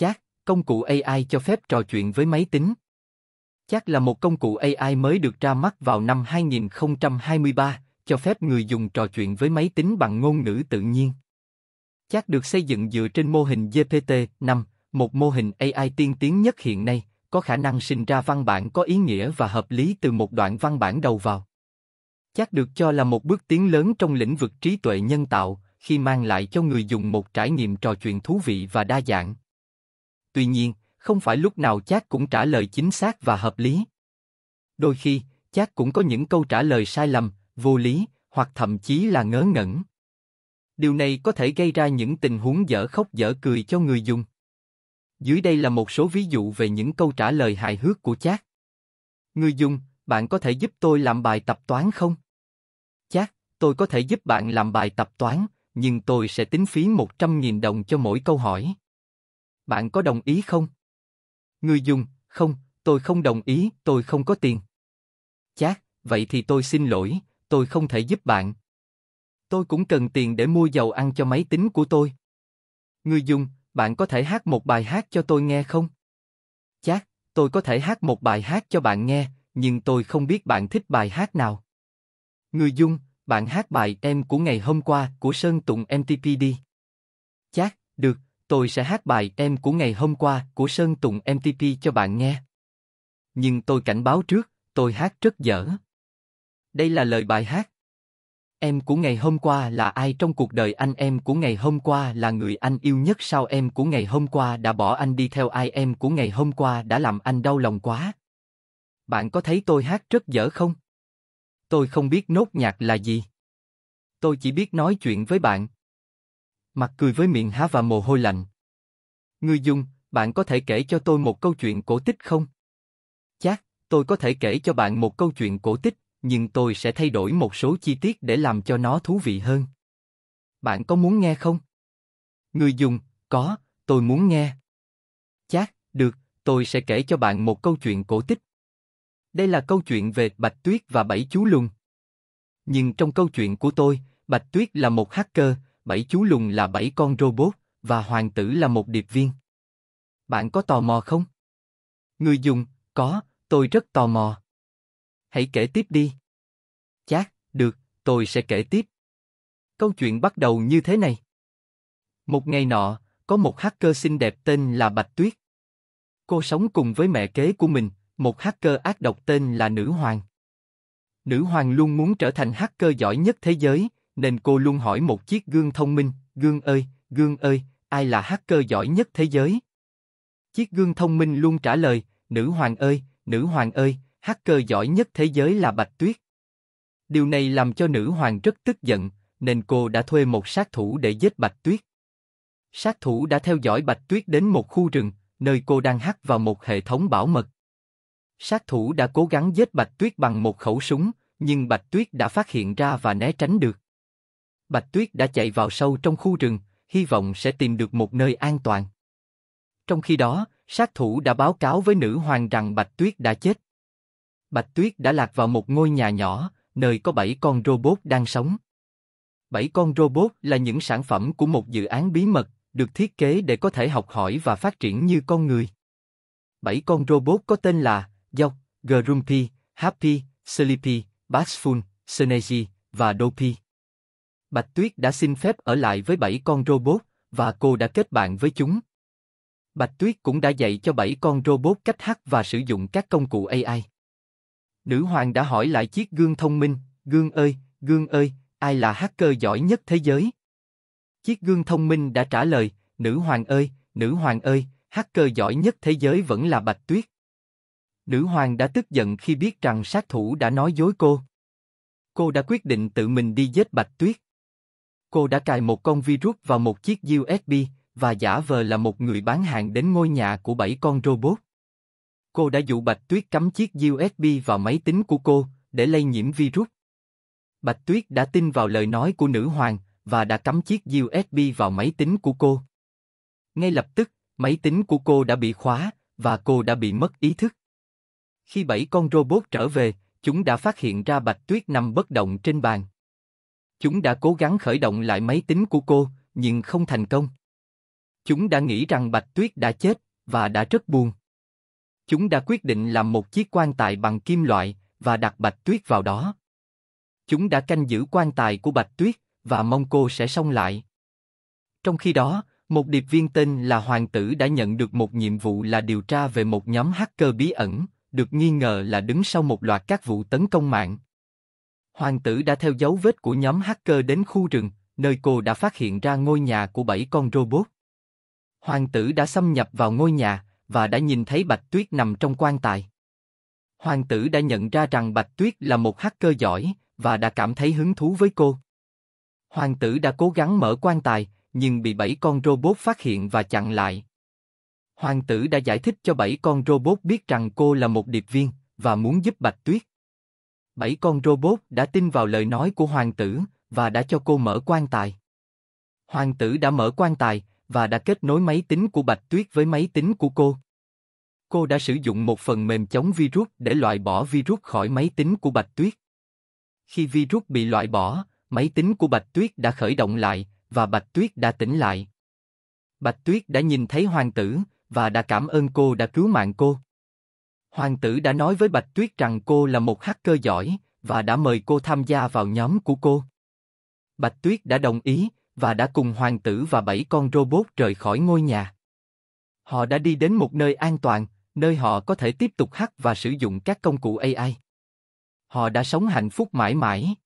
Chat, công cụ AI cho phép trò chuyện với máy tính. Chat là một công cụ AI mới được ra mắt vào năm 2023, cho phép người dùng trò chuyện với máy tính bằng ngôn ngữ tự nhiên. Chat được xây dựng dựa trên mô hình GPT-5, một mô hình AI tiên tiến nhất hiện nay, có khả năng sinh ra văn bản có ý nghĩa và hợp lý từ một đoạn văn bản đầu vào. Chat được cho là một bước tiến lớn trong lĩnh vực trí tuệ nhân tạo, khi mang lại cho người dùng một trải nghiệm trò chuyện thú vị và đa dạng tuy nhiên, không phải lúc nào Chát cũng trả lời chính xác và hợp lý. Đôi khi, Chát cũng có những câu trả lời sai lầm, vô lý, hoặc thậm chí là ngớ ngẩn. Điều này có thể gây ra những tình huống dở khóc dở cười cho người dùng. Dưới đây là một số ví dụ về những câu trả lời hài hước của Chát. Người dùng, bạn có thể giúp tôi làm bài tập toán không? Chát, tôi có thể giúp bạn làm bài tập toán, nhưng tôi sẽ tính phí 100.000 đồng cho mỗi câu hỏi. Bạn có đồng ý không? Người dùng, không, tôi không đồng ý, tôi không có tiền. Chát, vậy thì tôi xin lỗi, tôi không thể giúp bạn. Tôi cũng cần tiền để mua dầu ăn cho máy tính của tôi. Người dùng, bạn có thể hát một bài hát cho tôi nghe không? Chát, tôi có thể hát một bài hát cho bạn nghe, nhưng tôi không biết bạn thích bài hát nào. Người dùng bạn hát bài em của ngày hôm qua của Sơn Tùng MTP đi. Chát, được, tôi sẽ hát bài em của ngày hôm qua của Sơn Tùng MTP cho bạn nghe. Nhưng tôi cảnh báo trước, tôi hát rất dở. Đây là lời bài hát. Em của ngày hôm qua là ai trong cuộc đời anh em của ngày hôm qua là người anh yêu nhất sao em của ngày hôm qua đã bỏ anh đi theo ai em của ngày hôm qua đã làm anh đau lòng quá. Bạn có thấy tôi hát rất dở không? Tôi không biết nốt nhạc là gì. Tôi chỉ biết nói chuyện với bạn mặt cười với miệng há và mồ hôi lạnh. Người dùng, bạn có thể kể cho tôi một câu chuyện cổ tích không? Chắc, tôi có thể kể cho bạn một câu chuyện cổ tích, nhưng tôi sẽ thay đổi một số chi tiết để làm cho nó thú vị hơn. Bạn có muốn nghe không? Người dùng, có, tôi muốn nghe. Chắc, được, tôi sẽ kể cho bạn một câu chuyện cổ tích. Đây là câu chuyện về Bạch Tuyết và bảy chú lùn. Nhưng trong câu chuyện của tôi, Bạch Tuyết là một hacker, bảy chú lùn là bảy con robot, và hoàng tử là một điệp viên. Bạn có tò mò không? Người dùng, có, tôi rất tò mò. Hãy kể tiếp đi. Chát, được, tôi sẽ kể tiếp. Câu chuyện bắt đầu như thế này. Một ngày nọ, có một hacker xinh đẹp tên là Bạch Tuyết. Cô sống cùng với mẹ kế của mình, một hacker ác độc tên là Nữ Hoàng. Nữ Hoàng luôn muốn trở thành hacker giỏi nhất thế giới, nên cô luôn hỏi một chiếc gương thông minh, gương ơi, gương ơi, ai là hacker giỏi nhất thế giới? Chiếc gương thông minh luôn trả lời, nữ hoàng ơi, nữ hoàng ơi, hacker giỏi nhất thế giới là Bạch Tuyết. Điều này làm cho nữ hoàng rất tức giận, nên cô đã thuê một sát thủ để giết Bạch Tuyết. Sát thủ đã theo dõi Bạch Tuyết đến một khu rừng, nơi cô đang hack vào một hệ thống bảo mật. Sát thủ đã cố gắng giết Bạch Tuyết bằng một khẩu súng, nhưng Bạch Tuyết đã phát hiện ra và né tránh được. Bạch Tuyết đã chạy vào sâu trong khu rừng, hy vọng sẽ tìm được một nơi an toàn. Trong khi đó, sát thủ đã báo cáo với nữ hoàng rằng Bạch Tuyết đã chết. Bạch Tuyết đã lạc vào một ngôi nhà nhỏ, nơi có bảy con robot đang sống. Bảy con robot là những sản phẩm của một dự án bí mật, được thiết kế để có thể học hỏi và phát triển như con người. Bảy con robot có tên là Dog, Grumpy, Happy, Sleepy, Bashful, Sneezy và Dopey. Bạch Tuyết đã xin phép ở lại với bảy con robot, và cô đã kết bạn với chúng. Bạch Tuyết cũng đã dạy cho bảy con robot cách hack và sử dụng các công cụ AI. Nữ hoàng đã hỏi lại chiếc gương thông minh, gương ơi, gương ơi, ai là hacker giỏi nhất thế giới? Chiếc gương thông minh đã trả lời, nữ hoàng ơi, nữ hoàng ơi, hacker giỏi nhất thế giới vẫn là Bạch Tuyết. Nữ hoàng đã tức giận khi biết rằng sát thủ đã nói dối cô. Cô đã quyết định tự mình đi giết Bạch Tuyết. Cô đã cài một con virus vào một chiếc USB và giả vờ là một người bán hàng đến ngôi nhà của bảy con robot. Cô đã dụ Bạch Tuyết cắm chiếc USB vào máy tính của cô để lây nhiễm virus. Bạch Tuyết đã tin vào lời nói của nữ hoàng và đã cắm chiếc USB vào máy tính của cô. Ngay lập tức, máy tính của cô đã bị khóa và cô đã bị mất ý thức. Khi bảy con robot trở về, chúng đã phát hiện ra Bạch Tuyết nằm bất động trên bàn. Chúng đã cố gắng khởi động lại máy tính của cô, nhưng không thành công. Chúng đã nghĩ rằng Bạch Tuyết đã chết, và đã rất buồn. Chúng đã quyết định làm một chiếc quan tài bằng kim loại, và đặt Bạch Tuyết vào đó. Chúng đã canh giữ quan tài của Bạch Tuyết, và mong cô sẽ xong lại. Trong khi đó, một điệp viên tên là Hoàng tử đã nhận được một nhiệm vụ là điều tra về một nhóm hacker bí ẩn, được nghi ngờ là đứng sau một loạt các vụ tấn công mạng. Hoàng tử đã theo dấu vết của nhóm hacker đến khu rừng, nơi cô đã phát hiện ra ngôi nhà của bảy con robot. Hoàng tử đã xâm nhập vào ngôi nhà và đã nhìn thấy Bạch Tuyết nằm trong quan tài. Hoàng tử đã nhận ra rằng Bạch Tuyết là một hacker giỏi và đã cảm thấy hứng thú với cô. Hoàng tử đã cố gắng mở quan tài, nhưng bị bảy con robot phát hiện và chặn lại. Hoàng tử đã giải thích cho bảy con robot biết rằng cô là một điệp viên và muốn giúp Bạch Tuyết bảy con robot đã tin vào lời nói của hoàng tử và đã cho cô mở quan tài. Hoàng tử đã mở quan tài và đã kết nối máy tính của Bạch Tuyết với máy tính của cô. Cô đã sử dụng một phần mềm chống virus để loại bỏ virus khỏi máy tính của Bạch Tuyết. Khi virus bị loại bỏ, máy tính của Bạch Tuyết đã khởi động lại và Bạch Tuyết đã tỉnh lại. Bạch Tuyết đã nhìn thấy hoàng tử và đã cảm ơn cô đã cứu mạng cô. Hoàng tử đã nói với Bạch Tuyết rằng cô là một hacker giỏi và đã mời cô tham gia vào nhóm của cô. Bạch Tuyết đã đồng ý và đã cùng hoàng tử và bảy con robot rời khỏi ngôi nhà. Họ đã đi đến một nơi an toàn, nơi họ có thể tiếp tục hack và sử dụng các công cụ AI. Họ đã sống hạnh phúc mãi mãi.